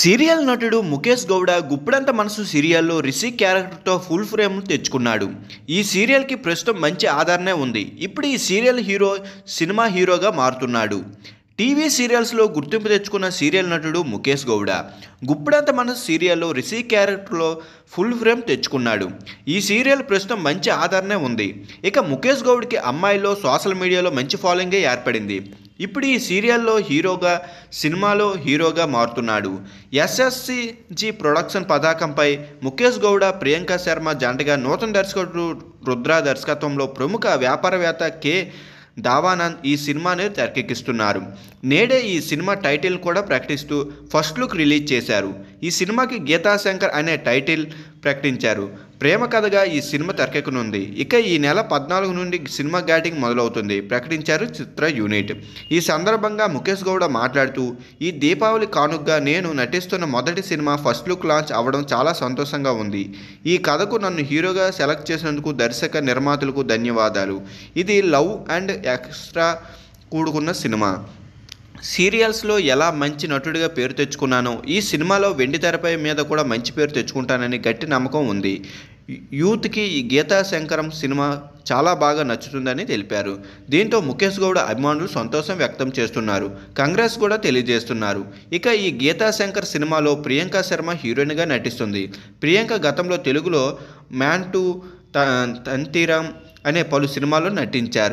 serial నటుడు ముఖేష్ గౌడ గుప్పుడంత మనసు సీరియల్లో రిషి క్యారెక్టర్తో ఫుల్ ఫ్రేమ్ తెచ్చుకున్నాడు ఈ సీరియల్కి ప్రస్తుతం మంచి ఆదరణే ఉంది ఇప్పుడు ఈ సీరియల్ హీరో సినిమా హీరోగా మారుతున్నాడు టీవీ సీరియల్స్లో గుర్తింపు తెచ్చుకున్న సీరియల్ నటుడు ముఖేష్ గౌడ గుప్పుడంత మనసు సీరియల్లో రిషి క్యారెక్టర్లో ఫుల్ ఫ్రేమ్ తెచ్చుకున్నాడు ఈ సీరియల్ ప్రస్తుతం మంచి ఆదరణే ఉంది ఇక ముఖేష్ గౌడ్కి అమ్మాయిలో సోషల్ మీడియాలో మంచి ఫాలోయింగే ఏర్పడింది ఇప్పుడు ఈ సీరియల్లో హీరోగా సినిమాలో హీరోగా మారుతున్నాడు ఎస్ఎస్సిజి ప్రొడక్షన్ పతాకంపై ముఖేష్ గౌడ ప్రియాంక శర్మ జంటగా నూతన దర్శకుడు రుద్ర దర్శకత్వంలో ప్రముఖ వ్యాపారవేత్త కె దావానంద్ ఈ సినిమాని తెరకెక్కిస్తున్నారు నేడే ఈ సినిమా టైటిల్ కూడా ప్రకటిస్తూ ఫస్ట్ లుక్ రిలీజ్ చేశారు ఈ సినిమాకి గీతాశంకర్ అనే టైటిల్ ప్రకటించారు ప్రేమ కథగా ఈ సినిమా తెరకెక్కనుంది ఇక ఈ నెల పద్నాలుగు నుండి సినిమా గ్యాటింగ్ మొదలవుతుంది ప్రకటించారు చిత్ర యూనిట్ ఈ సందర్భంగా ముఖేష్ గౌడ మాట్లాడుతూ ఈ దీపావళి కానుగ్గా నేను నటిస్తున్న మొదటి సినిమా ఫస్ట్ లుక్ లాంచ్ అవ్వడం చాలా సంతోషంగా ఉంది ఈ కథకు నన్ను హీరోగా సెలెక్ట్ చేసినందుకు దర్శక నిర్మాతలకు ధన్యవాదాలు ఇది లవ్ అండ్ ఎక్స్ట్రా కూడుకున్న సినిమా సీరియల్స్లో ఎలా మంచి నటుడిగా పేరు తెచ్చుకున్నానో ఈ సినిమాలో వెండితెరపై మీద కూడా మంచి పేరు తెచ్చుకుంటానని గట్టి నమ్మకం ఉంది యూత్కి ఈ గీతా శంకరం సినిమా చాలా బాగా నచ్చుతుందని తెలిపారు దీంతో ముఖేష్ గౌడ అభిమానులు సంతోషం వ్యక్తం చేస్తున్నారు కాంగ్రెస్ కూడా తెలియజేస్తున్నారు ఇక ఈ గీతా శంకర్ సినిమాలో ప్రియాంక శర్మ హీరోయిన్గా నటిస్తుంది ప్రియాంక గతంలో తెలుగులో మ్యాన్ టు తంతీరామ్ అనే పలు సినిమాల్లో నటించారు